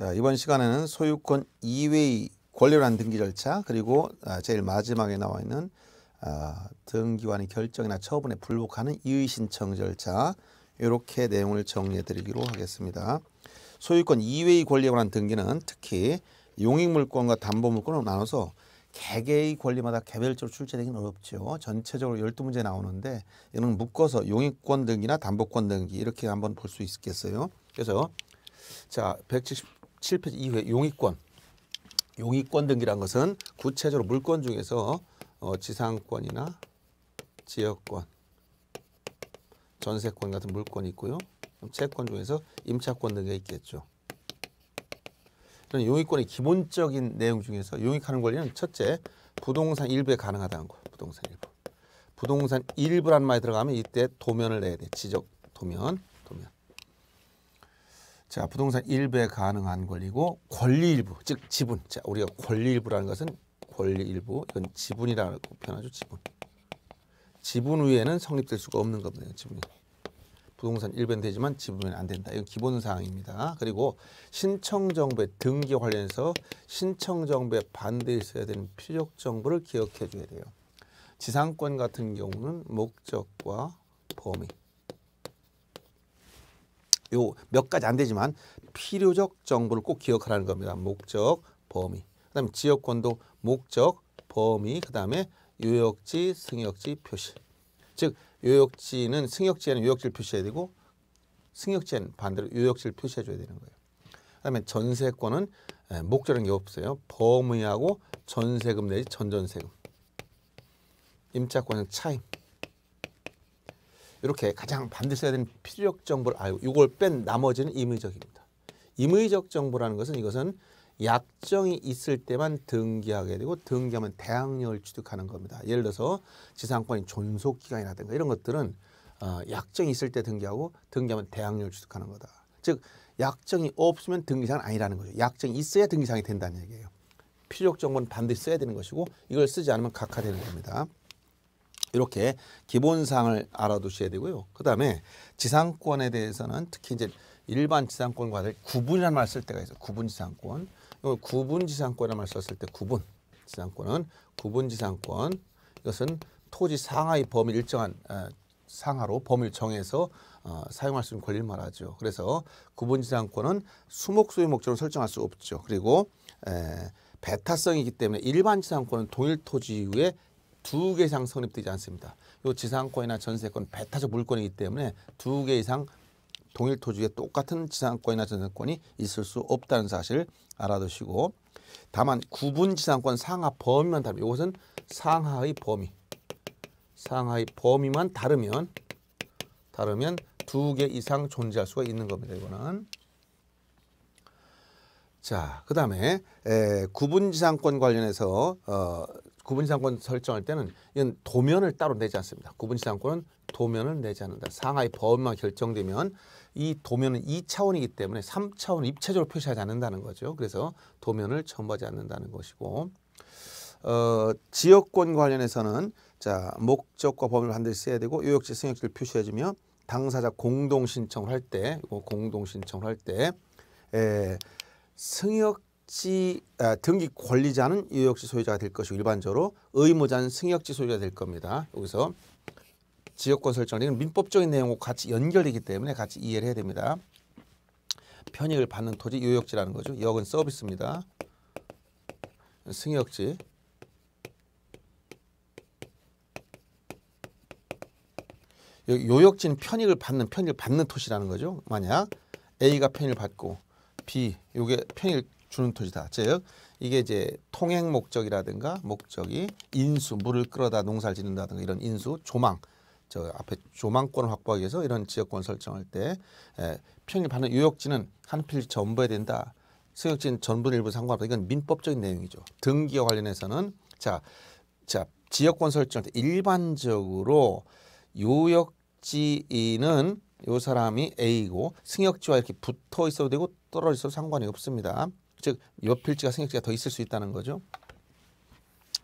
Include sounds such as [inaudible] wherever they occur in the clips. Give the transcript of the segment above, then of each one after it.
자, 이번 시간에는 소유권 이외의 권리란 등기 절차 그리고 아, 제일 마지막에 나와 있는 아, 등기관의 결정이나 처분에 불복하는 이의 신청 절차 이렇게 내용을 정리해 드리기로 하겠습니다. 소유권 이외의 권리에 관한 등기는 특히 용익물권과 담보물권으로 나눠서 개개의 권리마다 개별적으로 출제되기는 어렵죠. 전체적으로 열두 문제 나오는데 이는 묶어서 용익권 등기나 담보권 등기 이렇게 한번 볼 수 있겠어요. 그래서 자 백칠십 7페이지 2회 용의권. 용의권 등기란 것은 구체적으로 물권 중에서 어, 지상권이나 지역권, 전세권 같은 물권이 있고요. 채권 중에서 임차권 등이 있겠죠. 이런 용의권의 기본적인 내용 중에서 용익하는 권리는 첫째, 부동산 일부에 가능하다는 거. 부동산 일부. 부동산 일부란 말에 들어가면 이때 도면을 내야 돼. 지적 도면. 자, 부동산 일부에 가능한 권리고 권리 일부, 즉 지분. 자, 우리가 권리 일부라는 것은 권리 일부, 이건 지분이라고 표현하죠, 지분. 지분 위에는 성립될 수가 없는 겁니다, 지분이. 부동산 일부는 되지만 지분은 안 된다. 이건 기본 사항입니다. 그리고 신청 정부의 등기 관련해서 신청 정부에 반대 있어야 되는 필요 o 정보를 기억해 줘야 돼요. 지상권 같은 경우는 목적과 범위 요몇 가지 안 되지만 필요적 정보를 꼭 기억하라는 겁니다. 목적, 범위. 그다음에 지역권도 목적, 범위, 그다음에 요역지, 승역지 표시. 즉 요역지는 승역지에는 요역지를 표시해야 되고 승역지는 반대로 요역지를 표시해 줘야 되는 거예요. 그다음에 전세권은 예, 목적인 게 없어요. 범위하고 전세금 내지 전전세금. 임차권은 차임. 이렇게 가장 반드시 해야 되는 필력 정보를 알고 이걸 뺀 나머지는 임의적입니다. 임의적 정보라는 것은 이것은 약정이 있을 때만 등기하게 되고 등기하면 대항력을 취득하는 겁니다. 예를 들어서 지상권이 존속기간이라든가 이런 것들은 어, 약정이 있을 때 등기하고 등기하면 대항력을 취득하는 거다. 즉 약정이 없으면 등기사항 아니라는 거죠. 약정이 있어야 등기사항이 된다는 얘기예요. 필요적 정보는 반드시 써야 되는 것이고 이걸 쓰지 않으면 각하되는 겁니다. 이렇게 기본상을 알아두셔야 되고요. 그 다음에 지상권에 대해서는 특히 이제 일반 지상권과 구분이라는 말쓸 때가 있어요. 구분 지상권. 이거 구분 지상권이라는 말 썼을 때 구분 지상권은 구분 지상권. 이것은 토지 상하의 범위 일정한 어, 상하로 범위를 정해서 어, 사용할 수 있는 권리를 말하죠. 그래서 구분 지상권은 수목소의 목적으로 설정할 수 없죠. 그리고 에, 배타성이기 때문에 일반 지상권은 동일 토지 위에 두개 이상 성립되지 않습니다. 이 지상권이나 전세권 배타적 물권이기 때문에 두 개 이상 동일 토지에 똑같은 지상권이나 전세권이 있을 수 없다는 사실 알아두시고 다만 구분 지상권 상하 범위만 다르면 이것은 상하의 범위 상하의 범위만 다르면 다르면 두 개 이상 존재할 수가 있는 겁니다. 이거는 자, 그 다음에 구분지상권 관련해서 어, 구분지상권 설정할 때는 이건 도면을 따로 내지 않습니다. 구분지상권은 도면을 내지 않는다. 상하이 법만 결정되면 이 도면은 이차원이기 때문에 삼차원 입체적으로 표시하지 않는다는 거죠. 그래서 도면을 첨부하지 않는다는 것이고 어, 지역권 관련해서는 자 목적과 범위를 반드시 써야 되고 요역지 승역지를 표시해주며 당사자 공동 신청을 할때 공동 신청을 할때 승역 등기지 아, 등기 권리자는 이역지 소유자가 될 것이고 일반적으로 의무자는 승역지 소유자가 될 겁니다. 여기서 지역권 설정은 민법적인 내용과 같이 연결이기 때문에 같이 이해를 해야 됩니다. 편익을 받는 토지 요역지라는 거죠. 역은 서비스입니다. 승역지. 요역지는 편익을 받는 편익을 받는 토지라는 거죠. 만약 A가 편익을 받고 B 요게 편익을 주는 토지다. 즉 이게 이제 통행 목적이라든가 목적이 인수 물을 끌어다 농사를 짓는다든가 이런 인수 조망 저 앞에 조망권을 확보하기 위해서 이런 지역권 설정할 때 예, 에, 편입하는 유역지는 한 필지 전부에 된다. 수역지는 전분 일부 상관없다. 이건 민법적인 내용이죠. 등기와 관련해서는 자, 자 지역권 설정할 때 일반적으로 유역지인은 요 사람이 A고 승역지와 이렇게 붙어 있어도 되고 떨어져 있어도 상관이 없습니다. 즉 여필지가 승역지가 더 있을 수 있다는 거죠.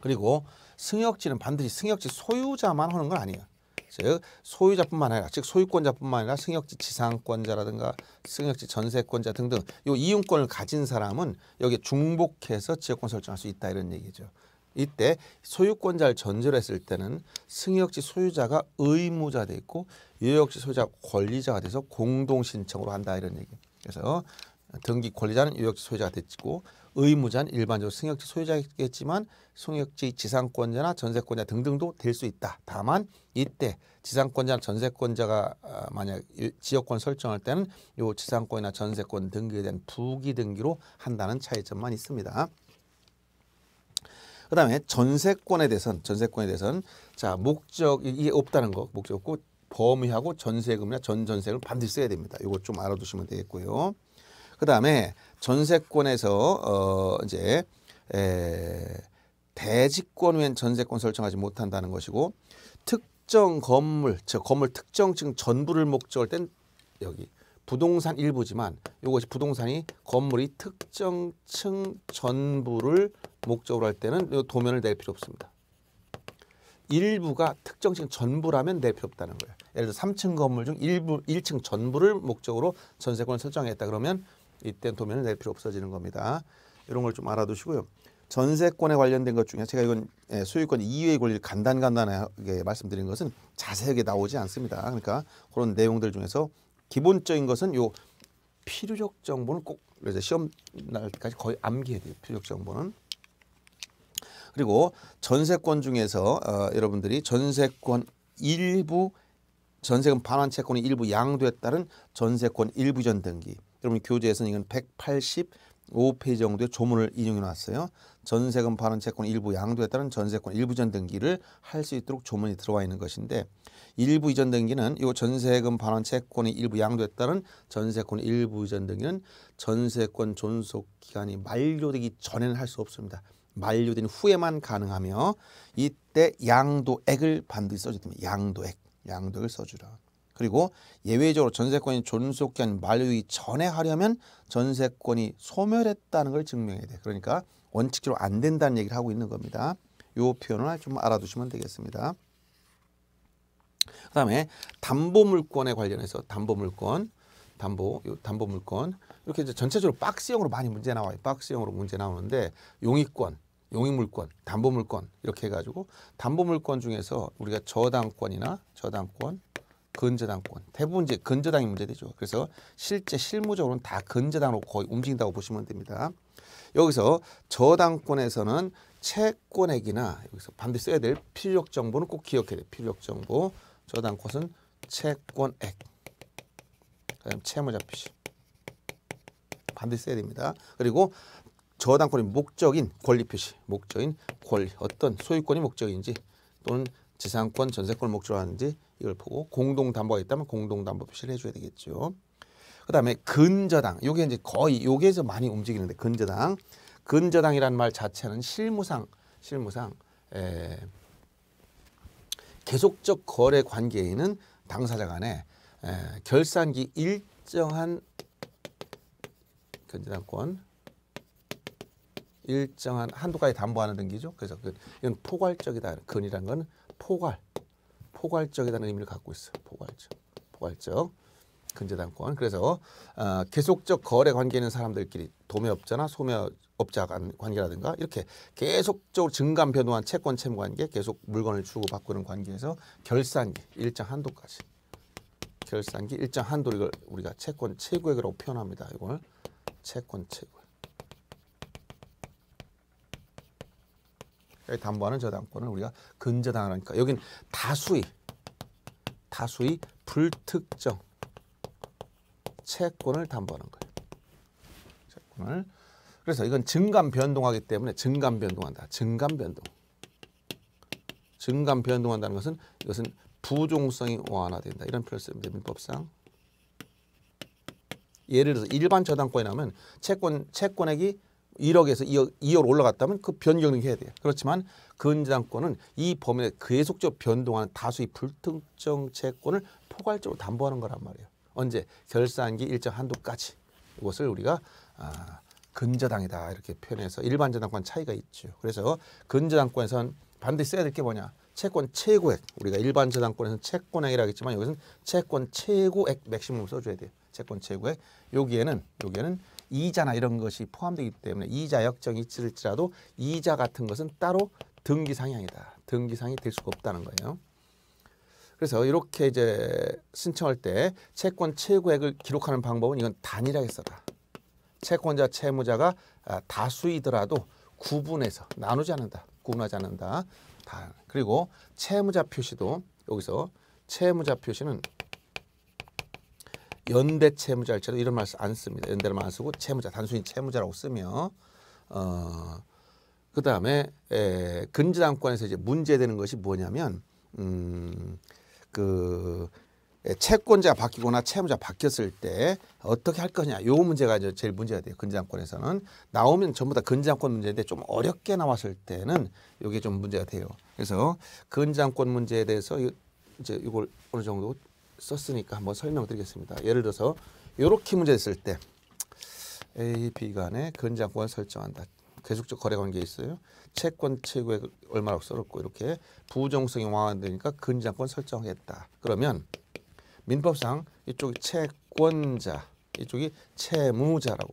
그리고 승역지는 반드시 승역지 소유자만 하는 건 아니에요. 즉 소유자뿐만 아니라 즉 소유권자뿐만 아니라 승역지 지상권자라든가 승역지 전세권자 등등 요 이용권을 가진 사람은 여기 중복해서 지역권 설정할 수 있다 이런 얘기죠. 이때 소유권자를 전제로 했을 때는 승역지 소유자가 의무자 돼 있고 유역지 소유자 권리자가 돼서 공동 신청으로 한다 이런 얘기. 그래서 등기 권리자는 유역지 소유자가 됐고 의무자는 일반적으로 승역지 소유자겠지만 승역지 지상권자나 전세권자 등등도 될 수 있다. 다만 이때 지상권자나 전세권자가 아, 만약 지역권 설정할 때는 요 지상권이나 전세권 등기에 대한 부기 등기로 한다는 차이점만 있습니다. 그다음에 전세권에 대해서는 전세권에 대해서는 자 목적이 없다는 거 목적 없고 범위하고 전세금이나 전전세금 을 반드시 써야 됩니다. 이거 좀 알아두시면 되겠고요. 그 다음에 전세권에서 어 이제 에 대지권 외엔 전세권 설정하지 못한다는 것이고 특정 건물 즉 건물 특정층 전부를 목적을 땐 여기 부동산 일부지만 요것이 부동산이 건물이 특정층 전부를 목적으로 할 때는 요 도면을 낼 필요 없습니다. 일부가 특정층 전부라면 낼 필요 없다는 거예요. 예를 들어 3층 건물 중 일부 1층 전부를 목적으로 전세권을 설정했다 그러면 이땐 도면을 낼 필요 없어지는 겁니다. 이런 걸 좀 알아두시고요. 전세권에 관련된 것 중에 제가 이건 소유권 이외의 권리를 간단간단하게 말씀드린 것은 자세하게 나오지 않습니다. 그러니까 그런 내용들 중에서 기본적인 것은 요 필요적 정보는 꼭 이제 시험 날까지 거의 암기해야 돼요. 필요적 정보는. 그리고 전세권 중에서 어, 여러분들이 전세권 일부 전세금 반환 채권의 일부 양도에 따른 전세권 일부 전 등기 그러면 교재에서는 이건 185페이지 정도의 조문을 인용해 놨어요. 전세금 반환 채권 일부 양도에 따른 전세권 일부 이전 등기를 할 수 있도록 조문이 들어와 있는 것인데 일부 이전 등기는 이 전세금 반환 채권의 일부 양도에 따른 전세권 일부 이전 등기는 전세권 존속 기간이 만료되기 전에는 할 수 없습니다. 만료된 후에만 가능하며 이때 양도액을 반드시 써주면 양도액, 양도액을 써주라. 그리고 예외적으로 전세권이 존속기한 만료이 전에 하려면 전세권이 소멸했다는 걸 증명해야 돼. 그러니까 원칙적으로 안 된다는 얘기를 하고 있는 겁니다. 요 표현을 좀 알아두시면 되겠습니다. 그다음에 담보물권에 관련해서 담보물권, 담보, 담보물권 이렇게 이제 전체적으로 박스형으로 많이 문제 나와요. 박스형으로 문제 나오는데 용익권 용익물권, 담보물권 이렇게 해가지고 담보물권 중에서 우리가 저당권이나 저당권, 근저당권. 대부분 이제 근저당이 문제되죠. 그래서 실제 실무적으로는 다 근저당으로 거의 움직인다고 보시면 됩니다. 여기서 저당권에서는 채권액이나 여기서 반드시 써야 될필력 정보는 꼭 기억해야 돼. 필력 정보. 저당권은 채권액. 그다음 채무자 표시. 반드시 써야 됩니다. 그리고 저당권의 목적인 권리 표시. 목적인 권리. 어떤 소유권이 목적인지 또는 지상권 전세권을 목적으로 하는지 이걸 보고 공동담보가 있다면 공동담보 표시를 해줘야 되겠죠. 그 다음에 근저당. 이게 이제 거의 요게 좀 많이 움직이는데 근저당. 근저당이라는 말 자체는 실무상 실무상 에, 계속적 거래 관계에 있는 당사자 간에 에, 결산기 일정한 근저당권 일정한 한도까지 담보하는 등기죠. 그래서 그, 이건 포괄적이다. 근이란 건 포괄, 포괄적이라는 의미를 갖고 있어요. 포괄적, 포괄적. 근저당권. 그래서 어, 계속적 거래 관계 있는 사람들끼리 도매업자나 소매업자 관계라든가 이렇게 계속적으로 증감 변동한 채권 채무 관계, 계속 물건을 주고 바꾸는 관계에서 결산기 일정 한도까지. 결산기 일정 한도 이걸 우리가 채권 최고액이라 표현합니다. 이걸 채권 최고. 담보하는 저당권을 우리가 근저당하니까 여긴 다수의 다수의 불특정 채권을 담보하는 거예요. 채권을 그래서 이건 증감 변동하기 때문에 증감 변동한다. 증감 변동. 증감 변동한다는 것은 이것은 부종성이 완화된다. 이런 표현을 씁니다. 민법상. 예를 들어서 일반 저당권이 나면 채권 채권액이 1억에서 2억, 2억 올라갔다면 그 변경을 해야 돼요. 그렇지만 근저당권은 이 범위에 계속적 변동하는 다수의 불특정 채권을 포괄적으로 담보하는 거란 말이에요. 언제? 결산기 일정 한도까지. 이것을 우리가 아, 근저당이다 이렇게 표현해서 일반 저당권 차이가 있죠. 그래서 근저당권에선 반드시 써야 될 게 뭐냐? 채권 최고액. 우리가 일반 저당권에서는 채권액이라 하겠지만 여기서는 채권 최고액 맥시멈 써줘야 돼요. 채권 최고액. 여기에는 여기에는 이자나 이런 것이 포함되기 때문에 이자 역정이 있을지라도 이자 같은 것은 따로 등기상이 다 등기상이 될 수가 없다는 거예요. 그래서 이렇게 이제 신청할 때 채권 최고액을 기록하는 방법은 이건 단일하게 써라. 채권자 채무자가 아, 다수이더라도 구분해서 나누지 않는다. 구분하지 않는다. 다. 그리고 채무자 표시도 여기서 채무자 표시는 연대 채무자일지라도 이런 말씀 안 씁니다. 연대를 안 쓰고 채무자 단순히 채무자라고 쓰며 어 그다음에 에, 근저당권에서 이제 문제되는 것이 뭐냐면 음그 에, 채권자 바뀌거나 채무자 바뀌었을 때 어떻게 할 거냐 요 문제가 이제 제일 문제가 돼요 근저당권에서는 나오면 전부 다 근저당권 문제인데 좀 어렵게 나왔을 때는 이게 좀 문제가 돼요 그래서 근저당권 문제에 대해서 이제 이걸 어느 정도 썼으니까 한번 설명드리겠습니다. 예를 들어서 이렇게 문제 있을 때 A, B 간의 근장권 설정한다. 계속적 거래 관계 있어요. 채권 최고액 얼마나 없어졌고 이렇게 부정성이 완화되니까 근장권 설정했다. 그러면 민법상 이쪽이 채권자, 이쪽이 채무자라고.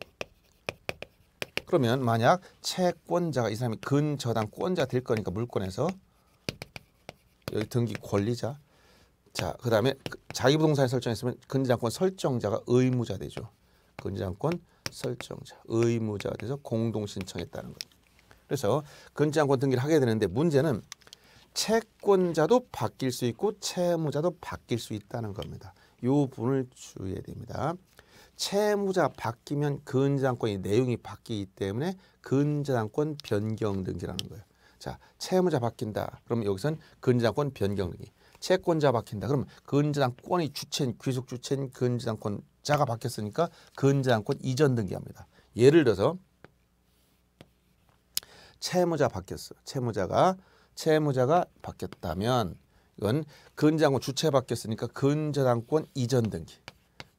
그러면 만약 채권자가 이 사람이 근저당권자 될 거니까 물권에서 여기 등기 권리자 자, 그다음에 그 자기 부동산에 설정했으면 근저장권 설정자가 의무자 되죠. 근저장권 설정자 의무자 돼서 공동 신청했다는 거예요. 그래서 근저장권 등기를 하게 되는데 문제는 채권자도 바뀔 수 있고 채무자도 바뀔 수 있다는 겁니다. 이 부분을 주의해야 됩니다. 채무자 바뀌면 근저장권이 내용이 바뀌기 때문에 근저장권 변경 등기라는 거예요. 자, 채무자 바뀐다. 그럼 여기선 근저장권 변경 등기. 채권자 바뀐다 그럼 근저당권이 주체인 귀속 주체인 근저당권자가 바뀌었으니까 근저당권 이전 등기합니다. 예를 들어서 채무자 바뀌었어. 채무자가 채무자가 바뀌었다면 이건 근저당권 주체 바뀌었으니까 근저당권 이전 등기.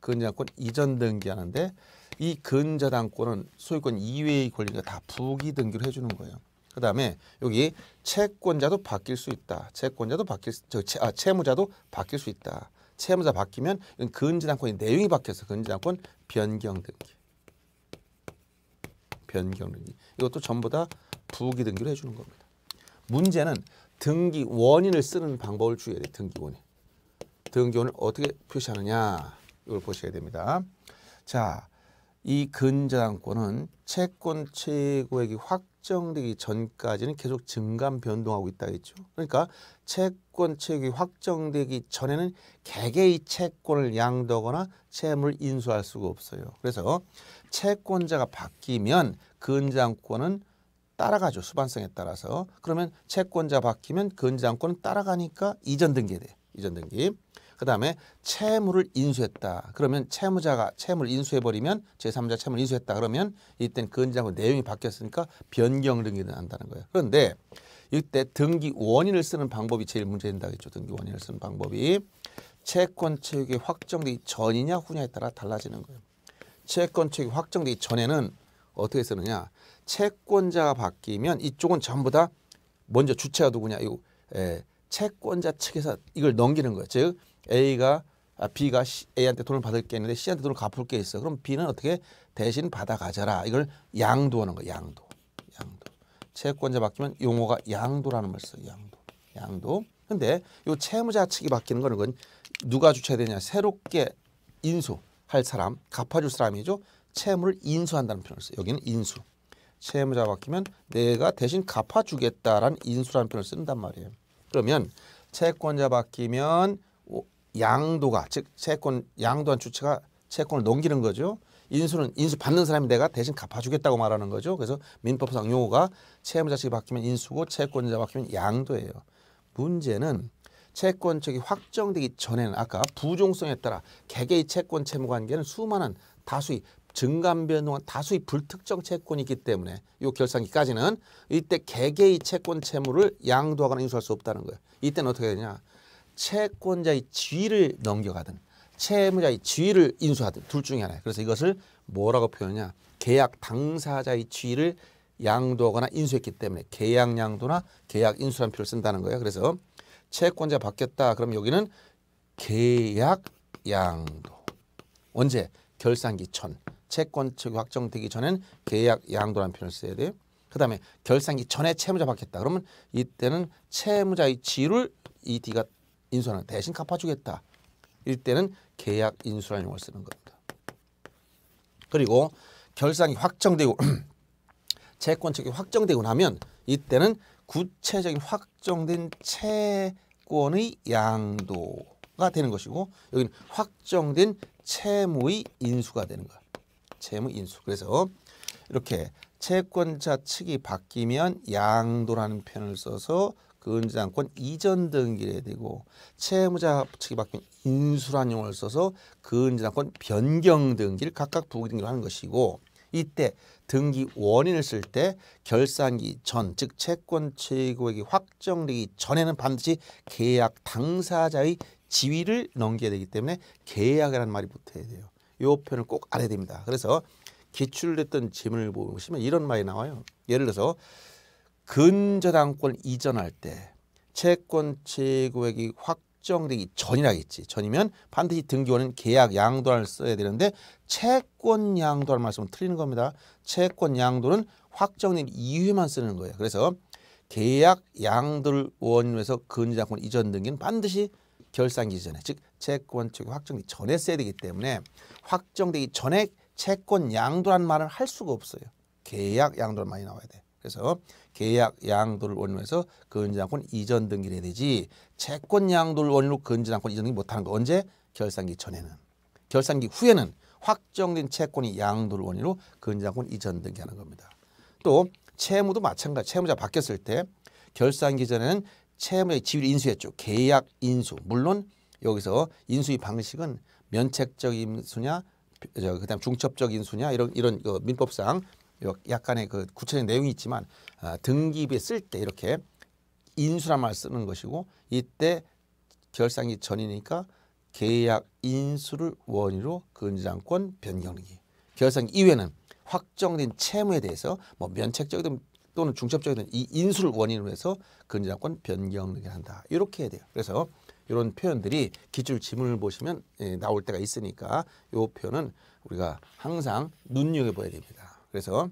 근저당권 이전 등기하는데 이 근저당권은 소유권 이외의 권리가 다 부기 등기를 해주는 거예요. 그 다음에 여기 채권자도 바뀔 수 있다. 채권자도 바뀔 저, 채, 아, 채무자도 바뀔 수 있다. 채무자 바뀌면 근저당권의 내용이 바뀌어서 근저당권 변경 등기. 변경 등기. 이것도 전부 다 부기 등기로 해주는 겁니다. 문제는 등기 원인을 쓰는 방법을 주의야돼 등기 원인. 등기 원을 어떻게 표시하느냐. 이걸 보셔야 됩니다. 자, 이 근저당권은 채권 최고액이 확정되기 전까지는 계속 증감 변동하고 있다 했죠. 그러니까 채권 최고액이 확정되기 전에는 개개의 채권을 양도하거나 채무를 인수할 수가 없어요. 그래서 채권자가 바뀌면 근저당권은 따라가죠. 수반성에 따라서. 그러면 채권자 바뀌면 근저당권은 따라가니까 이전 등기에 돼. 이전 등기. 그다음에 채무를 인수했다. 그러면 채무자가 채무를 인수해 버리면 제3자 채무를 인수했다. 그러면 이때는 근저하고 내용이 바뀌었으니까 변경 등기를 한다는 거예요. 그런데 이때 등기 원인을 쓰는 방법이 제일 문제 된다 겠죠. 등기 원인을 쓰는 방법이 채권 체육이 확정되기 전이냐 후냐에 따라 달라지는 거예요. 채권 체육이 확정되기 전에는 어떻게 쓰느냐? 채권자가 바뀌면 이쪽은 전부 다 먼저 주체가 누구냐? 이거 에, 채권자 측에서 이걸 넘기는 거예요. 즉 A가 아, B가 C, A한테 돈을 받을 게 있는데 C한테 돈을 갚을 게 있어. 그럼 B는 어떻게 대신 받아가져라. 이걸 양도하는 거야. 양도. 양도. 채권자 바뀌면 용어가 양도라는 말써 양도. 양도. 근데 요 채무자 측이 바뀌는 거는 건 누가 주체야 되냐. 새롭게 인수할 사람, 갚아줄 사람이죠. 채무를 인수한다는 표현을 써요. 여기는 인수. 채무자 바뀌면 내가 대신 갚아주겠다라는 인수라는 표현을 쓴단 말이에요. 그러면 채권자 바뀌면 양도가 즉 채권 양도한 주체가 채권을 넘기는 거죠. 인수는 인수 받는 사람이 내가 대신 갚아주겠다고 말하는 거죠. 그래서 민법상 용어가 채무자 식이 바뀌면 인수고 채권자 바뀌면 양도예요. 문제는 채권 측이 확정되기 전에는 아까 부종성에 따라 개개의 채권 채무 관계는 수많은 다수의 증감 변동한 다수의 불특정 채권이 기 때문에 이 결산기까지는 이때 개개의 채권 채무를 양도하거나 인수할 수 없다는 거예요. 이때는 어떻게 되냐? 채권자의 지위를 넘겨가든 채무자의 지위를 인수하든 둘 중에 하나예요. 그래서 이것을 뭐라고 표현하냐 계약 당사자의 지위를 양도하거나 인수했기 때문에 계약 양도나 계약 인수란 표를 쓴다는 거예요. 그래서 채권자 바뀌었다. 그럼 여기는 계약 양도. 언제? 결산기 전. 채권 측이 확정되기 전엔 계약 양도란 표현을 써야 돼요. 그 다음에 결산기 전에 채무자 바뀌었다. 그러면 이때는 채무자의 지를 위이 D가 인수하는 대신 갚아주겠다. 이 때는 계약 인수라는 용어를 쓰는 겁니다. 그리고 결산이 확정되고 채권책이 [clears throat] 확정되고 나면 이때는 구체적인 확정된 채권의 양도가 되는 것이고 여기는 확정된 채무의 인수가 되는 거야. 채무 인수. 그래서 이렇게 채권자 측이 바뀌면 양도라는 표현을 써서 그 은지당권 이전 등기해야 되고 채무자 측이 바뀐 인수란용어를 써서 그 은지당권 변경 등기를 각각 부기 등기로 하는 것이고 이때 등기 원인을 쓸 때 결산기 전, 즉 채권 최고액이 확정되기 전에는 반드시 계약 당사자의 지위를 넘겨야 되기 때문에 계약이라는 말이 붙어야 돼요. 요 표현을 꼭 알아야 됩니다. 그래서 기출됐던 질문을 보시면 이런 말이 나와요. 예를 들어서 근저당권 이전할 때 채권 최고액이 확정되기 전이라겠지. 전이면 반드시 등기원은 계약 양도를 써야 되는데 채권 양도할 말씀은 틀리는 겁니다. 채권 양도는 확정된 이후에만 쓰는 거예요. 그래서 계약 양도를 원인에서 근저당권 이전 등기는 반드시 결산기 전에 즉 채권 최고 확정되기 전에 써야 되기 때문에 확정되기 전에 채권 양도란 말을 할 수가 없어요. 계약 양도란 말이 나와야 돼. 그래서 계약 양도를 원인으로 해서 근저당권 이전 등기를 해야 되지 채권 양도를 원인으로 근저당권 이전 등기 못하는 거 언제? 결산기 전에는 결산기 후에는 확정된 채권이 양도를 원인으로 근저당권 이전 등기하는 겁니다. 또 채무도 마찬가지 채무자 바뀌었을 때 결산기 전에는 채무의 지위를 인수했죠. 계약 인수 물론 여기서 인수의 방식은 면책적 인수냐 그다음 중첩적 인수냐 이런 이런 그 민법상 약간의 그 구체적인 내용이 있지만 아, 등기부에 쓸 때 이렇게 인수란 말 쓰는 것이고 이때 결산기 전이니까 계약 인수를 원인으로 근저당권 그 변경등기 결산기 이외는 확정된 채무에 대해서 뭐 면책적이든 또는 중첩적이든 이 인수를 원인으로 해서 근저당권 그 변경등기를 한다 이렇게 해야 돼요 그래서 이런 표현들이 기출 지문을 보시면 예, 나올 때가 있으니까 이 표현은 우리가 항상 눈여겨봐야 됩니다 그래서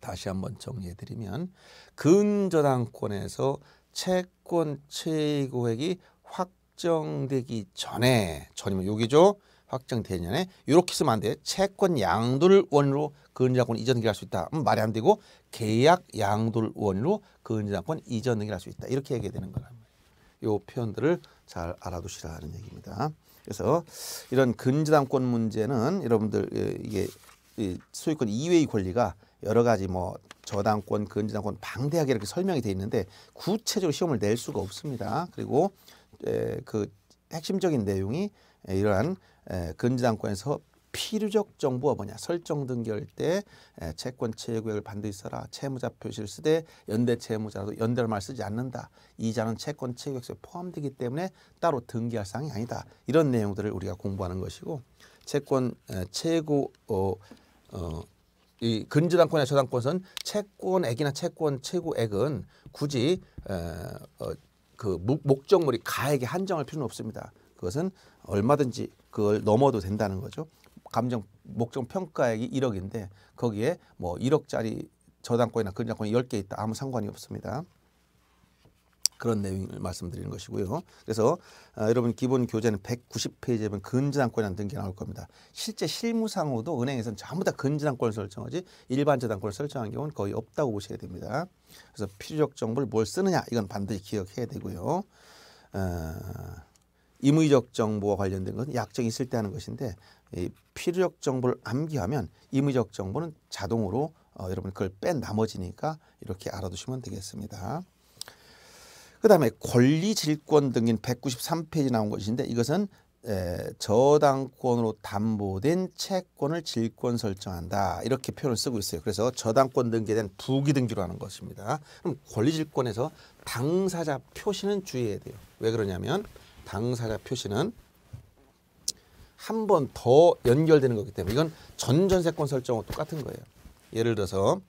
다시 한번 정리해드리면 근저당권에서 채권 최고액이 확정되기 전에 전이면 여기죠 확정되기 전에 이렇게 쓰면 안 돼. 요 채권 양도 원으로 근저당권 이전 등기할 수 있다. 음, 말이 안 되고 계약 양도 원으로 근저당권 이전 등기할 수 있다. 이렇게 얘기되는 거란말이에요 표현들을 잘 알아두시라는 얘기입니다. 그래서 이런 근저당권 문제는 여러분들 예, 이게 소유권 이외의 권리가 여러 가지 뭐 저당권, 근저당권 방대하게 이렇게 설명이 돼 있는데 구체적으로 시험을 낼 수가 없습니다. 그리고 에, 그 핵심적인 내용이 에, 이러한 에, 근저당권에서 필요적 정보가 뭐냐 설정 등기할 때 채권 채무액을 반드시 써라 채무자 표시를 쓰되 연대 채무자라도 연대를말 쓰지 않는다 이자는 채권 채무액에 포함되기 때문에 따로 등기할 사항이 아니다 이런 내용들을 우리가 공부하는 것이고 채권 채고 어, 어, 이근저당권의 저당권은 채권액이나 채권 최고액은 굳이 에, 어, 그 목적물이 가액에 한정할 필요는 없습니다. 그것은 얼마든지 그걸 넘어도 된다는 거죠. 감정 목적 평가액이 1억인데 거기에 뭐 1억짜리 저당권이나 근저당권이 10개 있다 아무 상관이 없습니다. 그런 내용을 말씀드리는 것이고요. 그래서 아, 여러분 기본 교재는 190페이지에 보면 근저당권이안는게 나올 겁니다. 실제 실무상으로도 은행에서는 전부 다 근저당권을 설정하지 일반 저당권을 설정한 경우는 거의 없다고 보셔야 됩니다. 그래서 필요적 정보를 뭘 쓰느냐 이건 반드시 기억해야 되고요. 아, 임의적 정보와 관련된 것은 약정이 있을 때 하는 것인데 이 필요적 정보를 암기하면 임의적 정보는 자동으로 어, 여러분 그걸 뺀 나머지니까 이렇게 알아두시면 되겠습니다. 그다음에 권리 질권 등인 193페이지 나온 것인데 이것은 에, 저당권으로 담보된 채권을 질권 설정한다 이렇게 표현을 쓰고 있어요. 그래서 저당권 등기된 부기등기로 하는 것입니다. 그럼 권리질권에서 당사자 표시는 주의해야 돼요. 왜 그러냐면 당사자 표시는 한 번 더 연결되는 거기 때문에 이건 전전세권 설정하고 똑같은 거예요. 예를 들어서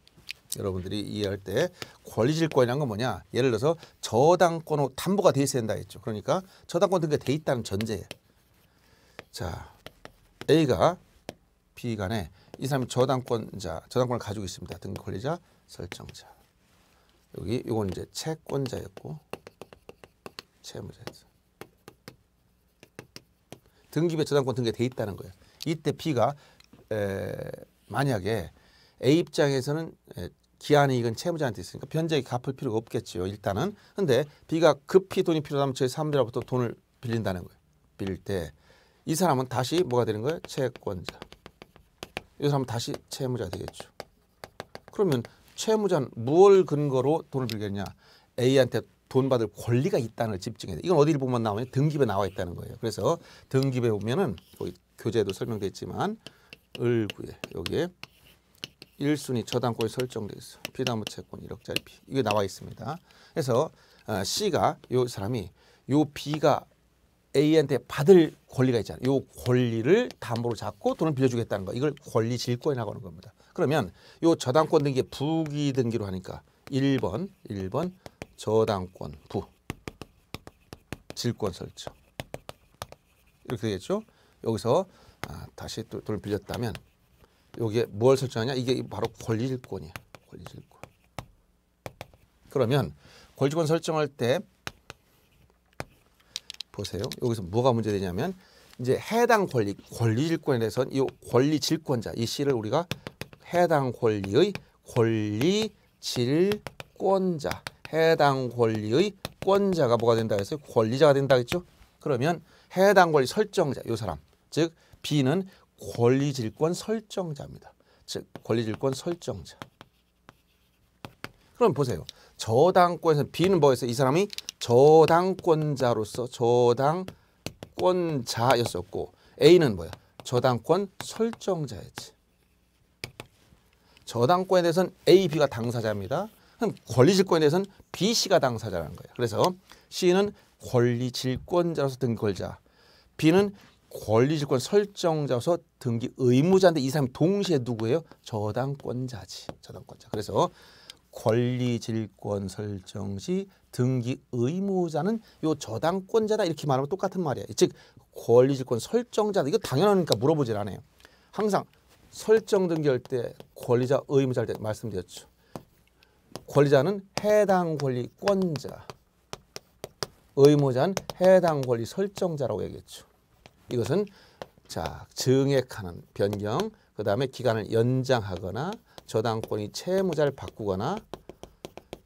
여러분들이 이해할 때 권리질권이란 건 뭐냐 예를 들어서 저당권 담보가 돼 있어야 된다 했죠 그러니까 저당권 등기가 돼 있다는 전제 자 A가 B 간에 이 사람이 저당권자 저당권을 가지고 있습니다 등기 권리자 설정자 여기 이건 이제 채권자였고 채무자였어 등기부에 저당권 등기가 돼 있다는 거예요 이때 B가 에, 만약에 A 입장에서는 예, 기한이 이건 채무자한테 있으니까 변제액 갚을 필요가 없겠지요. 일단은. 근데 B가 급히 돈이 필요하면 저희 사람들로부터 돈을 빌린다는 거예요. 빌릴 때 이 사람은 다시 뭐가 되는 거예요? 채권자. 이 사람은 다시 채무자 되겠죠. 그러면 채무자는 무엇 근거로 돈을 빌겠냐? A한테 돈 받을 권리가 있다는 걸집중해야 돼. 이건 어디를 보면 나오냐? 등기부에 나와 있다는 거예요. 그래서 등기부에 보면은 교재에도 설명돼 있지만 을구에 여기에 1순위 저당권이 설정돼 있어. 비담보 채권 1억짜리 B. 이게 나와 있습니다. 그래서 어, C가 요 사람이 요 B가 A한테 받을 권리가 있잖아요. 요 권리를 담보로 잡고 돈을 빌려주겠다는 거. 이걸 권리 질권이라고 하는 겁니다. 그러면 요 저당권 등기 부기 등기로 하니까 1번, 1번 저당권 부 질권 설정 이렇게 되겠죠. 여기서 아, 다시 돈을 빌렸다면 여기에 뭘 설정하냐? 이게 바로 권리질권이야. 권리질권. 그러면 권리질권 설정할 때 보세요. 여기서 뭐가 문제되냐면 이제 해당 권리, 권리질권에 대해서는 이 권리질권자, 이 씨를 우리가 해당 권리의 권리질권자, 해당 권리의 권자가 뭐가 된다 했어요? 권리자가 된다 했죠? 그러면 해당 권리 설정자, 이 사람, 즉 B는 권리질권 설정자입니다. 즉 권리질권 설정자. 그럼 보세요. 저당권에서 B는 뭐였어? 이 사람이 저당권자로서 저당권자였었고 A는 뭐야? 저당권 설정자였지. 저당권에 대해서는 A, B가 당사자입니다. 그럼 권리질권에 대해서는 B, C가 당사자라는 거예요. 그래서 C는 권리질권자로서 등걸자, B는 권리질권 설정자서 등기 의무자인데 이 사람이 동시에 누구예요? 저당권자지. 저당권자. 그래서 권리질권 설정 시 등기 의무자는 요 저당권자다 이렇게 말하면 똑같은 말이에요. 즉 권리질권 설정자다. 이거 당연하니까 물어보질 않아요. 항상 설정 등기할 때 권리자 의무자 할때 말씀드렸죠. 권리자는 해당 권리권자, 의무자는 해당 권리 설정자라고 얘기했죠. 이것은 자 증액하는 변경 그 다음에 기간을 연장하거나 저당권이 채무자를 바꾸거나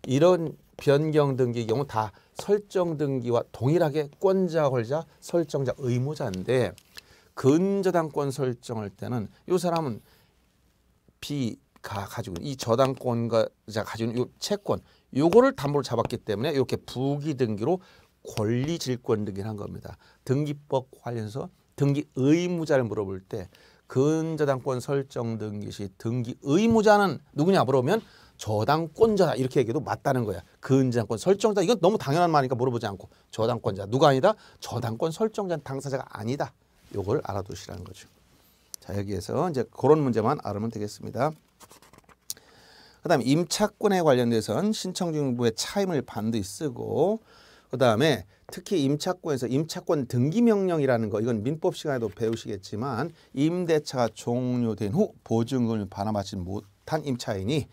이런 변경 등기의 경우 다 설정 등기와 동일하게 권자, 홀자, 설정자, 의무자인데 근저당권 설정할 때는 이 사람은 비가 가지고 이 저당권자 가지고 이 채권 요거를 담보로 잡았기 때문에 이렇게 부기 등기로 권리 질권 등기를 한 겁니다. 등기법 관련해서 등기 의무자를 물어볼 때 근저당권 설정 등기 시 등기 의무자는 누구냐 물어보면 저당권자 이렇게 얘기해도 맞다는 거야. 근저당권 설정자 이건 너무 당연한 말이니까 물어보지 않고 저당권자 누가 아니다? 저당권 설정자 당사자가 아니다. 요걸 알아두시라는 거죠. 자 여기에서 이제 그런 문제만 알으면 되겠습니다. 그다음 임차권에 관련돼서는 신청 정보의 차임을 반드시 쓰고 그다음에 특히 임차권에서 임차권 등기 명령이라는 거 이건 민법 시간에도 배우시겠지만 임대차가 종료된 후 보증금을 반환받지 못한 임차인이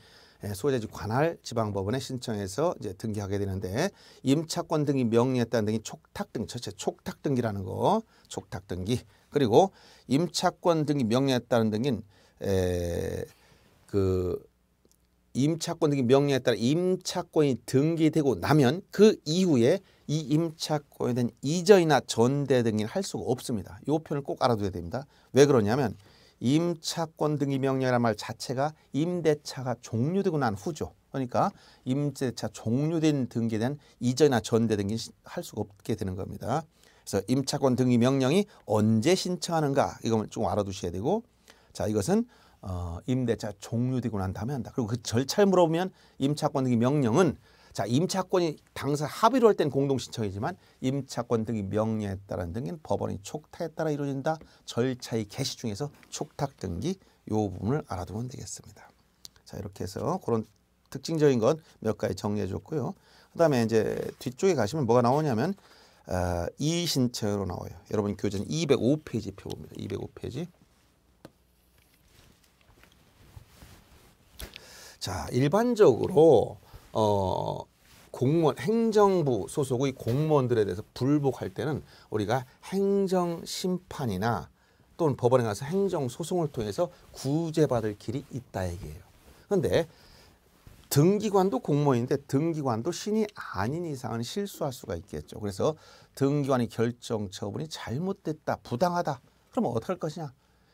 예, 소재지 관할 지방법원에 신청해서 이제 등기하게 되는데 임차권 등기 명령에 따른 등기 촉탁 등기 첫째 촉탁 등기라는 거 촉탁 등기 그리고 임차권 등기 명령에 따른 등기는 에그 임차권 등기 명령에 따라 임차권이 등기되고 나면 그 이후에 이 임차권에 대한 이전이나 전대 등기는 할 수가 없습니다. 이 표현을 꼭 알아둬야 됩니다. 왜 그러냐면 임차권 등기 명령이라는 말 자체가 임대차가 종료되고 난 후죠. 그러니까 임대차 종료된 등기에 대한 이전이나 전대 등기 할 수가 없게 되는 겁니다. 그래서 임차권 등기 명령이 언제 신청하는가 이거좀 알아두셔야 되고 자 이것은 어, 임대차 종료되고 난 다음에 한다. 그리고 그 절차를 물어보면 임차권 등기 명령은 자 임차권이 당사 합의로 할 땐 공동 신청이지만 임차권 등기 명령에 따른 등기는 법원의 촉탁에 따라 이루어진다. 절차의 개시 중에서 촉탁 등기 요 부분을 알아두면 되겠습니다. 자 이렇게 해서 그런 특징적인 건 몇 가지 정리해 줬고요. 그다음에 이제 뒤쪽에 가시면 뭐가 나오냐면 어, 이신청으로 나와요. 여러분 교재는 205페이지 펴입니다 205페이지. 자, 일반적으로 어 공무원 행정부 소속의 공무원들에 대해서 불복할 때는 우리가 행정 심판이나 또는 법원에 가서 행정 소송을 통해서 구제받을 길이 있다 얘기예요. 그런데 등기관도 공무원인데 등기관도 신이 아닌 이상은 실수할 수가 있겠죠. 그래서 등기관의 결정 처분이 잘못됐다, 부당하다. 그러면 어떻게 할 것이냐?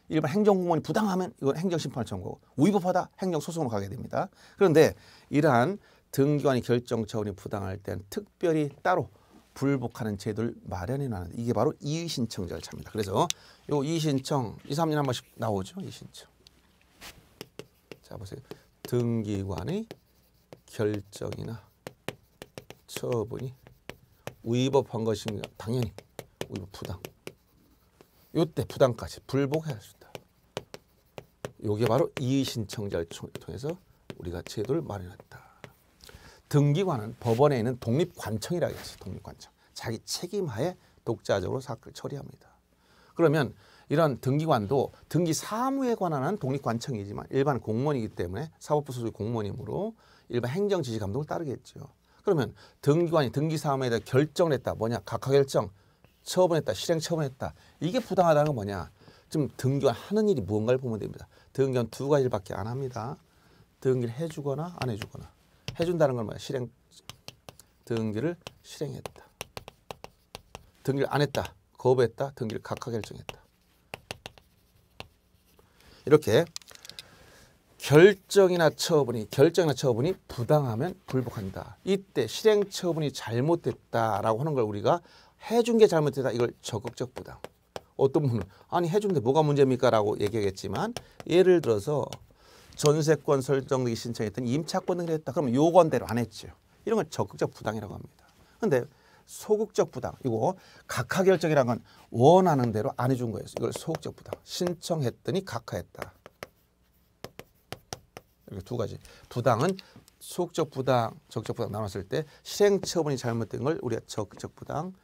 일반 행정공무원이 부당하면 이건 행정심판을 청구하고 위법하다 행정소송으로 가게 됩니다. 그런데 이러한 등기관의 결정 차원이 부당할 때 특별히 따로 불복하는 제도를 마련해 놨는데 이게 바로 이의신청 절차입니다. 그래서 요 이의신청 이삼년한 번씩 나오죠. 이의신청. 자 보세요. 등기관의 결정이나 처분이 위법한 것인가 당연히 위법 부당 요때 부담까지 불복해야 된다. 요게 바로 이의신청자를 통해서 우리가 제도를 마련했다. 등기관은 법원에 있는 독립관청이라고 했어요. 독립관청. 자기 책임하에 독자적으로 사건을 처리합니다. 그러면 이런 등기관도 등기 사무에 관한 독립관청이지만 일반 공무원이기 때문에 사법부 소속 공무원이므로 일반 행정지시감독을 따르겠죠. 그러면 등기관이 등기 사무에 대해 결정을 했다. 뭐냐? 각하결정. 처분했다, 실행 처분했다. 이게 부당하다는 건 뭐냐? 지금 등교하는 일이 무언가를 보면 됩니다. 등교는 두 가지밖에 안 합니다. 등기를 해주거나 안 해주거나. 해준다는 건 뭐야? 실행 등기를 실행했다. 등기를 안 했다, 거부했다, 등기를 각하 결정했다. 이렇게 결정이나 처분이 결정이나 처분이 부당하면 불복한다. 이때 실행 처분이 잘못됐다라고 하는 걸 우리가 해준 게잘못되다 이걸 적극적 부담. 어떤 분은 아니 해준데 뭐가 문제입니까? 라고 얘기하겠지만 예를 들어서 전세권 설정되기 신청했던 임차권 을 했다. 그러면 요건대로 안 했죠. 이런 걸 적극적 부당이라고 합니다. 근데 소극적 부당 이거 각하 결정이란 건 원하는 대로 안 해준 거예요. 이걸 소극적 부당. 신청했더니 각하했다. 이렇게 두 가지. 부당은 소극적 부당, 적극적 부당 나눴을 때 실행처분이 잘못된 걸 우리가 적극적 부당,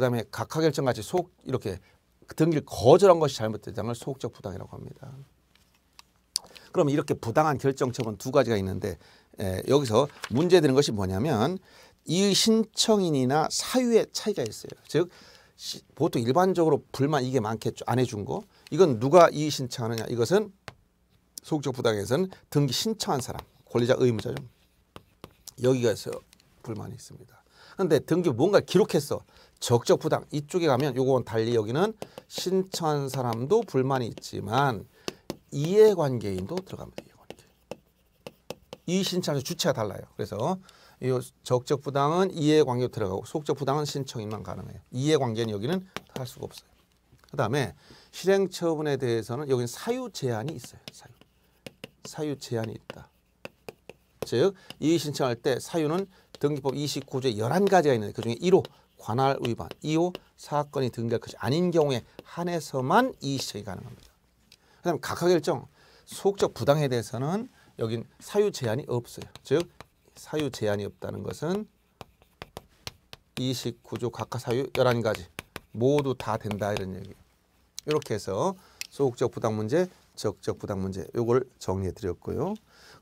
그다음에 각하결정 같이 속 이렇게 등기를 거절한 것이 잘못됐다는걸 소극적 부당이라고 합니다. 그러 이렇게 부당한 결정 처분 두 가지가 있는데 에, 예, 여기서 문제되는 것이 뭐냐면 이 신청인이나 사유의 차이가 있어요. 즉 시, 보통 일반적으로 불만 이게 많겠죠. 안 해준 거. 이건 누가 이의 신청하느냐. 이것은 소극적 부당에서는 등기 신청한 사람. 권리자 의무자죠. 여기가 있어요. 불만이 있습니다. 그런데 등기 뭔가 기록했어. 적적 부당 이쪽에 가면 요건 달리 여기는 신천 사람도 불만이 있지만 이해관계인도 들어갑니다. 이해관계. 이 신청의 주체가 달라요. 그래서 이 적적 부당은 이해관계로 들어가고 속적 부당은 신청인만 가능해요. 이해관계는 여기는 할 수가 없어요. 그다음에 실행처분에 대해서는 여기는 사유 제한이 있어요. 사유. 사유 제한이 있다. 즉 이의 신청할 때 사유는 등기법 29조에 11가지가 있는데 그중에 1호 관할 위반, 이후 사건이 등재할 것이 아닌 경우에 한해서만 이의시청이 가능합니다. 그 다음 각하결정, 소극적 부당에 대해서는 여긴 사유 제한이 없어요. 즉 사유 제한이 없다는 것은 이식 구조 각하 사유 열한 가지 모두 다 된다 이런 얘기예요. 이렇게 해서 소극적 부당 문제, 적적 부당 문제 요걸 정리해 드렸고요.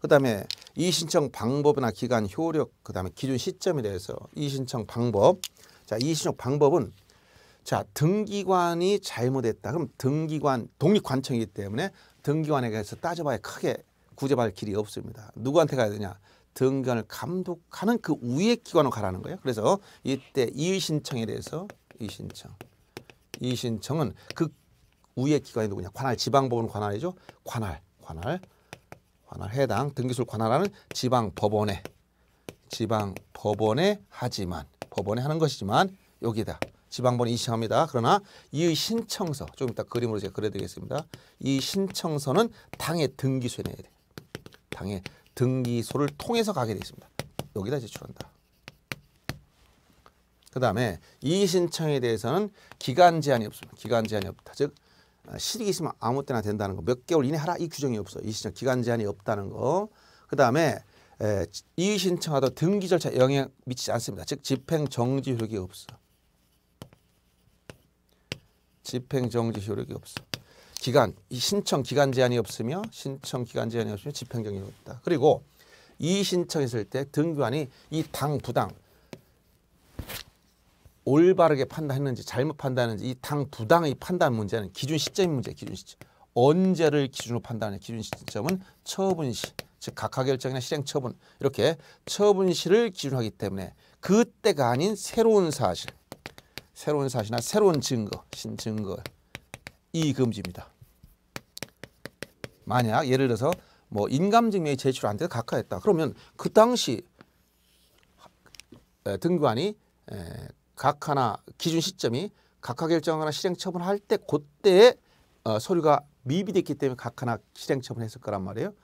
그다음에 이 신청 방법이나 기간 효력, 그다음에 기준 시점에 대해서 이 신청 방법 자, 이 신용 방법은 자, 등기관이 잘못했다. 그럼 등기관 독립관청이기 때문에 등기관에 가서 따져봐야 크게 구제받을 길이 없습니다. 누구한테 가야 되냐? 등기관을 감독하는 그 위에 기관으로 가라는 거예요. 그래서 이때 이의신청에 대해서 이의신청. 이의신청은 그 위에 기관이 누구냐? 관할 지방법원 관할이죠. 관할, 관할, 관할 해당 등기소를 관할하는 지방법원에 지방 법원에 하지만 법원에 하는 것이지만 여기다 지방법원이 이시합니다 그러나 이 신청서 조금 이따 그림으로 제가 그려드리겠습니다. 이 신청서는 당의 등기소에 내야 돼. 당의 등기소를 통해서 가게 돼 있습니다. 여기다 제출한다. 그 다음에 이 신청에 대해서는 기간 제한이 없습니다. 기간 제한이 없다. 즉 아, 실익이 있으면 아무 때나 된다는 거. 몇 개월 이내 하라 이 규정이 없어. 이 신청 기간 제한이 없다는 거. 그 다음에 예, 이의 신청하도 등기 절차에 영향 미치지 않습니다. 즉 집행 정지 효력이 없어. 집행 정지 효력이 없어. 기간 이 신청 기간 제한이 없으며 신청 기간 제한이 없으며 집행 정지 없다. 그리고 이의 신청했을 때 등기관이 이당 부당 올바르게 판단했는지 잘못 판단했는지 이당 부당의 판단 문제는 기준 시점 문제 기준 시점 언제를 기준으로 판단하는 기준 시점은 처분 시즉 각하결정이나 실행처분 이렇게 처분 시를 기준하기 때문에 그때가 아닌 새로운 사실, 새로운 사실이나 새로운 증거, 신증거 이 금지입니다. 만약 예를 들어서 뭐 인감증명이 제출 안 돼서 각하했다. 그러면 그 당시 등관이 각하나 기준 시점이 각하 결정하나 실행 처분할 때 그때에 어, 서류가 미비됐기 때문에 각하나 실행 처분했을 거란 말이에요.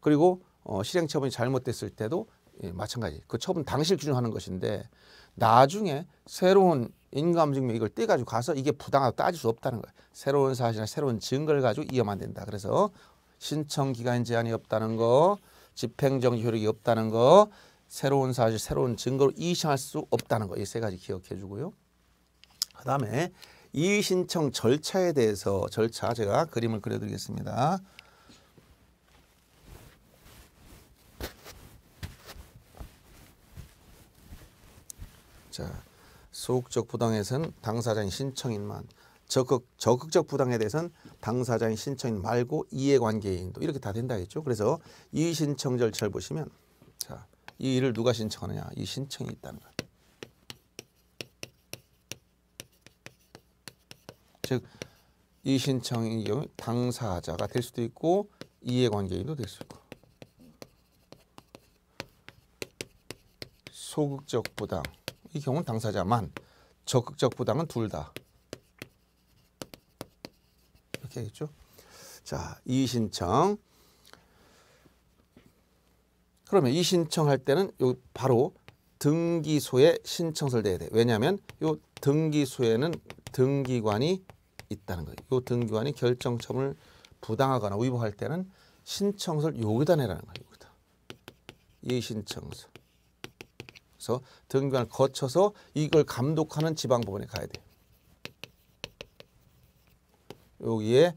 그리고 어, 실행처분이 잘못됐을 때도 예, 마찬가지 그 처분 당시를 기준 하는 것인데 나중에 새로운 인감증명 이걸 떼가지고 가서 이게 부당하다 따질 수 없다는 거예요. 새로운 사실이나 새로운 증거를 가지고 이어만 된다. 그래서 신청 기간 제한이 없다는 거, 집행정지 효력이 없다는 거, 새로운 사실, 새로운 증거로 이의신할 수 없다는 거 이 세 가지 기억해 주고요. 그다음에 이의신청 절차에 대해서 절차 제가 그림을 그려드리겠습니다. 자, 소극적 부당에선 당사자인 신청인만 적극 적극적 부당에 대해서는 당사자인 신청인 말고 이해관계인도 이렇게 다 된다겠죠. 그래서 이 신청 절차를 보시면 자, 이 일을 누가 신청하느냐? 이 신청이 있다는 것. 즉, 이 신청인 경우 당사자가 될 수도 있고 이해관계인도 될 수 있고 소극적 부당 이 경우는 당사자만 적극적 부담은둘 다. 이렇게 하겠죠. 자, 이의 신청. 그러면 이 신청할 때는 요 바로 등기소에 신청서를 내야 돼. 왜냐하면 요 등기소에는 등기관이 있다는 거예요. 요 등기관이 결정점을 부당하거나 위법할 때는 신청서를 여기다 내라는 거예요. 여기다. 이 신청서. 그래서 등기관을 거쳐서 이걸 감독하는 지방법원에 가야 돼요. 여기에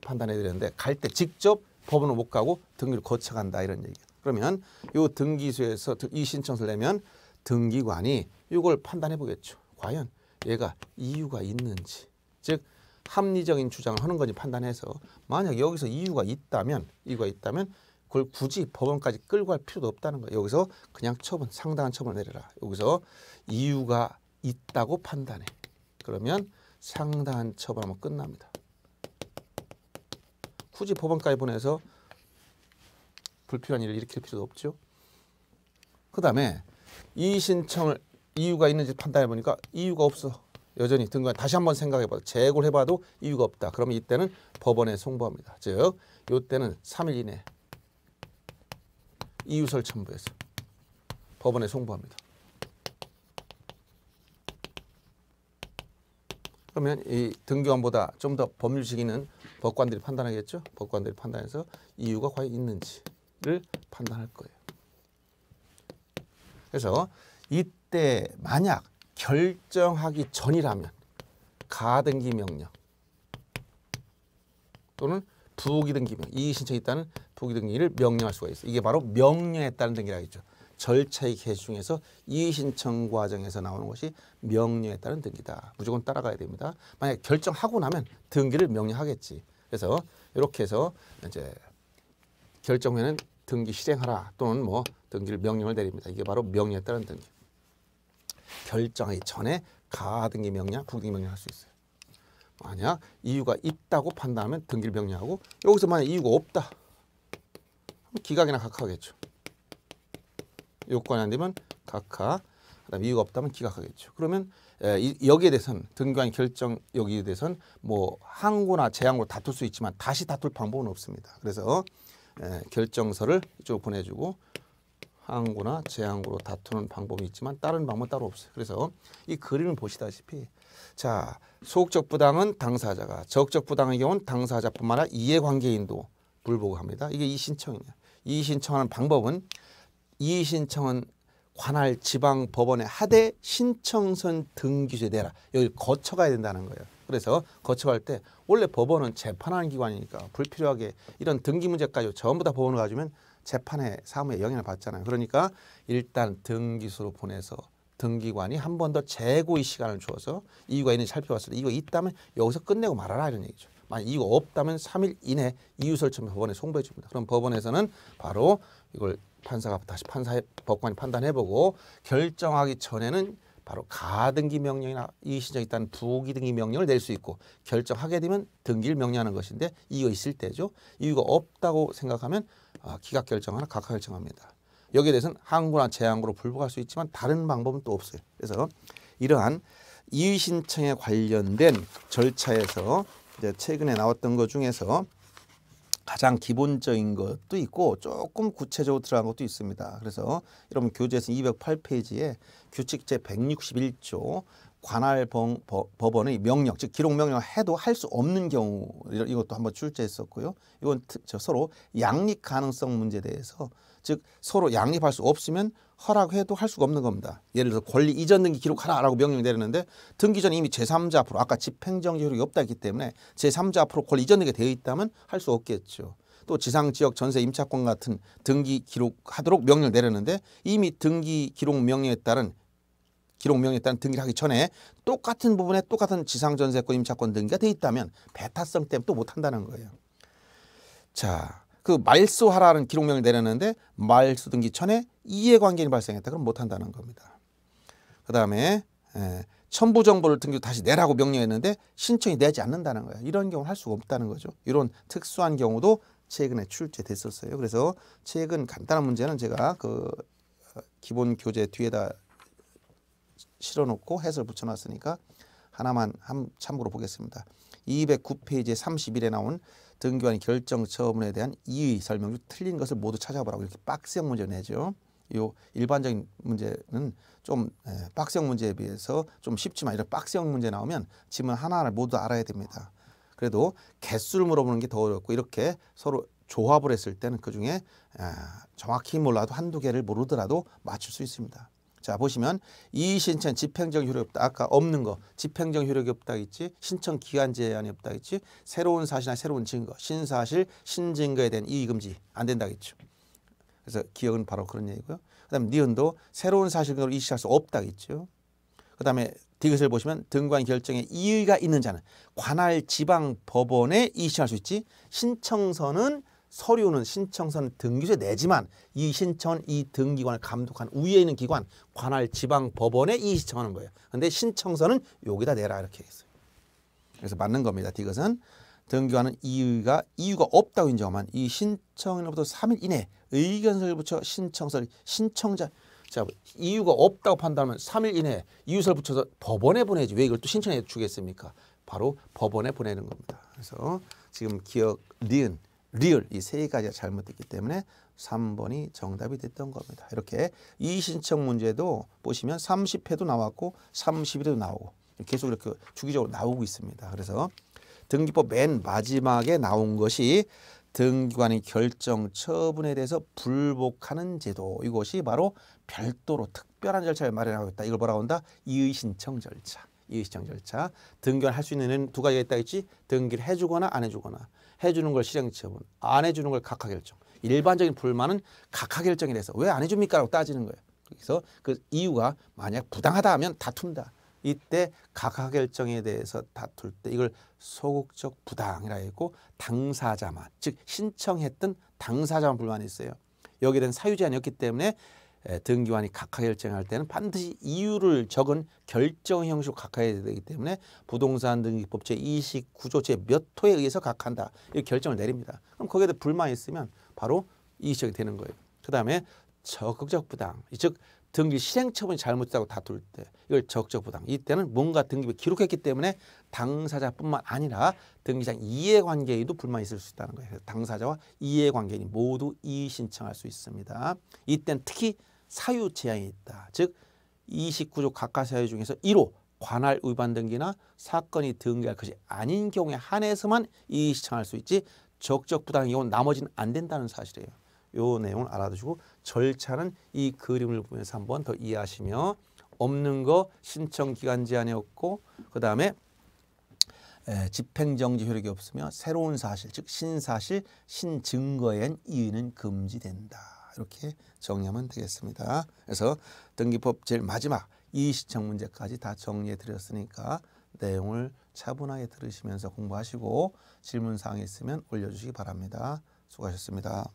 판단해 드렸는데 갈 때 직접 법원을 못 가고 등기를 거쳐 간다 이런 얘기. 그러면 요 등기소에서 이 신청서를 내면 등기관이 이걸 판단해 보겠죠. 과연 얘가 이유가 있는지 즉 합리적인 주장을 하는 건지 판단해서 만약 여기서 이유가 있다면 이유가 있다면 그걸 굳이 법원까지 끌고 갈 필요도 없다는 거예요. 여기서 그냥 처분, 상당한 처분 내려라. 여기서 이유가 있다고 판단해. 그러면 상당한 처분하면 끝납니다. 굳이 법원까지 보내서 불필요한 일을 일으킬 필요도 없죠. 그 다음에 이 신청을 이유가 있는지 판단해 보니까 이유가 없어. 여전히 등간 다시 한번 생각해 봐도 재고를 해봐도 이유가 없다. 그러면 이때는 법원에 송부합니다. 즉, 이때는 3일 이내 이유설 첨부해서 법원에 송부합니다. 그러면 이 등교원보다 좀 더 법률 시기 법관들이 판단하겠죠. 법관들이 판단해서 이유가 과연 있는지를 판단할 거예요. 그래서 이때 만약 결정하기 전이라면 가등기 명령 또는 부기등기 명령 이의신청이 있다는 투기 등기를 명령할 수가 있어요. 이게 바로 명령에 따른 등기라고 죠 절차의 개수 중에서 이의신청 과정에서 나오는 것이 명령에 따른 등기다. 무조건 따라가야 됩니다. 만약 결정하고 나면 등기를 명령하겠지. 그래서 이렇게 해서 이제 결정 후에는 등기 실행하라 또는 뭐 등기를 명령을 내립니다. 이게 바로 명령에 따른 등기. 결정하기 전에 가등기 명령, 부등기 명령할 수 있어요. 만약 이유가 있다고 판단하면 등기를 명령하고 여기서 만약 이유가 없다. 기각이나 각하겠죠. 요건이 안 되면 각하. 그다음 이유가 없다면 기각하겠죠. 그러면 에, 예, 이, 여기에 대해서는 등교한 결정 여기에 대해서는 뭐 항고나 재항으 다툴 수 있지만 다시 다툴 방법은 없습니다. 그래서 에, 예, 결정서를 이쪽 보내주고 항고나 재항고로 다투는 방법이 있지만 다른 방법은 따로 없어요. 그래서 이 그림을 보시다시피 자 소극적 부당은 당사자가 적적 부당의 경우는 당사자뿐만 아니라 이해관계인도 불복합니다. 이게 이 신청이냐. 이의 신청하는 방법은 이의 신청은 관할 지방 법원에 하되 신청선 등기소에 내라. 여기 거쳐가야 된다는 거예요. 그래서 거쳐갈 때 원래 법원은 재판하는 기관이니까 불필요하게 이런 등기 문제까지 전부 다 법원을 가지면 재판의 사무에 영향을 받잖아요. 그러니까 일단 등기소로 보내서 등기관이 한 번 더 재고의 시간을 주어서 이유가 있는지 살펴봤을 때 이거 있다면 여기서 끝내고 말아라 이런 얘기죠. 만약 이유가 없다면 3일 이내 이유 설정을 법원에 송부해 줍니다. 그럼 법원에서는 바로 이걸 판사가 다시 판사 법관이 판단해보고 결정하기 전에는 바로 가등기 명령이나 이의신청이 있다는 부기등기 명령을 낼 수 있고 결정하게 되면 등기를 명령하는 것인데 이유가 있을 때죠. 이유가 없다고 생각하면 아, 기각 결정하나 각하 결정합니다. 여기에 대해서는 항구나 제항구로 불복할 수 있지만 다른 방법은 또 없어요. 그래서 이러한 이의신청에 관련된 절차에서 이제 최근에 나왔던 것 중에서 가장 기본적인 것도 있고 조금 구체적으로 들어간 것도 있습니다. 그래서 여러분 교재에서 208페이지에 규칙제 161조 관할 법원의 명령, 즉 기록 명령을 해도 할 수 없는 경우 이것도 한번 출제했었고요. 이건 저 서로 양립 가능성 문제에 대해서 즉 서로 양립할 수 없으면 허락해도 할 수가 없는 겁니다. 예를 들어 권리 이전 등기 기록하라라고 명령 내렸는데 등기 전에 이미 제3자 앞으로 아까 집행정지 효력이 없다 기 때문에 제3자 앞으로 권리 이전 등기가 되어 있다면 할 수 없겠죠. 또 지상지역 전세 임차권 같은 등기 기록하도록 명령을 내렸는데 이미 등기 기록 명령에 따른 기록 명령에 따른 등기를 하기 전에 똑같은 부분에 똑같은 지상전세권 임차권 등기가 돼 있다면 배타성 때문에 또 못한다는 거예요. 자그 말소하라는 기록명을 내렸는데 말소 등기 전에 이해관계인이 발생했다. 그럼 못한다는 겁니다. 그 다음에 예, 첨부 정보를 등기로 다시 내라고 명령했는데 신청이 되지 않는다는 거예요. 이런 경우는 할 수가 없다는 거죠. 이런 특수한 경우도 최근에 출제됐었어요. 그래서 최근 간단한 문제는 제가 그 어, 기본 교재 뒤에다 실어놓고 해설 붙여놨으니까 하나만 한 참고로 보겠습니다. 209페이지 31에 나온 등교한 결정 처분에 대한 이의 설명 중 틀린 것을 모두 찾아보라고 이렇게 박스형 문제 내죠. 요 일반적인 문제는 좀 예, 박스형 문제에 비해서 좀 쉽지만 이런 박스형 문제 나오면 지문 하나하 모두 알아야 됩니다. 그래도 개수를 물어보는 게 더 어렵고 이렇게 서로 조합을 했을 때는 그중에 아, 정확히 몰라도 한두 개를 모르더라도 맞출 수 있습니다. 자 보시면 이 신청 집행정 효력이 없다. 아까 없는 거집행정 효력이 없다 있지 신청 기간 제한이 없다 있지 새로운 사실이나 새로운 증거 신사실 신증거에 대한 이의금지 안 된다 겠죠. 그래서 기억은 바로 그런 얘기고요. 그다음에 니은도 새로운 사실을 으 인식할 수 없다 겠죠. 그다음에 디귿을 보시면 등관 결정에 이의가 있는 자는 관할 지방 법원에 이의할 수 있지 신청서는 서류는 신청서는 등기소에 내지만 이신청이 등기관을 감독한 위에 있는 기관 관할 지방 법원에 이 신청하는 거예요. 근데 신청서는 여기다 내라 이렇게 했어요. 그래서 맞는 겁니다. 이것은 등기관은 이유가 이유가 없다고 인정하면 이 신청일로부터 3일 이내 의견서를 붙여 신청서를 신청자 자 이유가 없다고 판단하면 3일 이내 이유서를 붙여서 법원에 보내지 왜 이걸 또 신청해 주겠습니까? 바로 법원에 보내는 겁니다. 그래서 지금 기억 니은 리을 이 세 가지가 잘못됐기 때문에 3번이 정답이 됐던 겁니다. 이렇게 이 신청 문제도 보시면 30회도 나왔고 31회도 나오고 계속 이렇게 주기적으로 나오고 있습니다. 그래서 등기법 맨 마지막에 나온 것이 등기관의 결정 처분에 대해서 불복하는 제도 이것이 바로 별도로 특별한 절차를 마련하고 있다. 이걸 뭐라고 한다? 이의신청 절차. 이의신청 절차. 등기관 할 수 있는 두 가지가 있다 했지 등기를 해주거나 안 해주거나 해주는 걸 실행 지원, 안 해주는 걸 각하 결정. 일반적인 불만은 각하 결정에대해서왜 안 해줍니까라고 따지는 거예요. 그래서 그 이유가 만약 부당하다 하면 다툰다. 이때 각하 결정에 대해서 다툴 때 이걸 소극적 부당이라 했고 당사자만 즉 신청했던 당사자만 불만이 있어요. 여기에 대한 사유제한이었기 때문에 예, 등기관이 각하 결정할 때는 반드시 이유를 적은 결정 형식으로 각하해야 되기 때문에 부동산 등기법 제29조 제몇 호에 의해서 각한다. 이 결정을 내립니다. 그럼 거기에 대해 불만이 있으면 바로 이의적이 되는 거예요. 그다음에 적극적 부당. 즉 등기 실행 처분이 잘못됐다고 다툴 때 이걸 적극적 부당. 이때는 뭔가 등기부에 기록했기 때문에 당사자뿐만 아니라 등기장 이해관계에도 불만이 있을 수 있다는 거예요. 당사자와 이해관계인이 모두 이의 신청할 수 있습니다. 이때는 특히 사유 제한이 있다. 즉 29조 각하 사유 중에서 1호 관할 위반 등기나 사건이 등기할 것이 아닌 경우에 한해서만 이의 시청할 수 있지 적적 부당이 경우 나머지는 안 된다는 사실이에요. 요 내용을 알아두시고 절차는 이 그림을 보면서 한번 더 이해하시며 없는 거 신청 기간 제한이없고그 다음에 집행정지 효력이 없으며 새로운 사실 즉 신사실 신증거엔 이의는 금지된다. 이렇게 정리하면 되겠습니다. 그래서 등기법 제일 마지막 이시청 문제까지 다 정리해 드렸으니까 내용을 차분하게 들으시면서 공부하시고 질문사항이 있으면 올려주시기 바랍니다. 수고하셨습니다.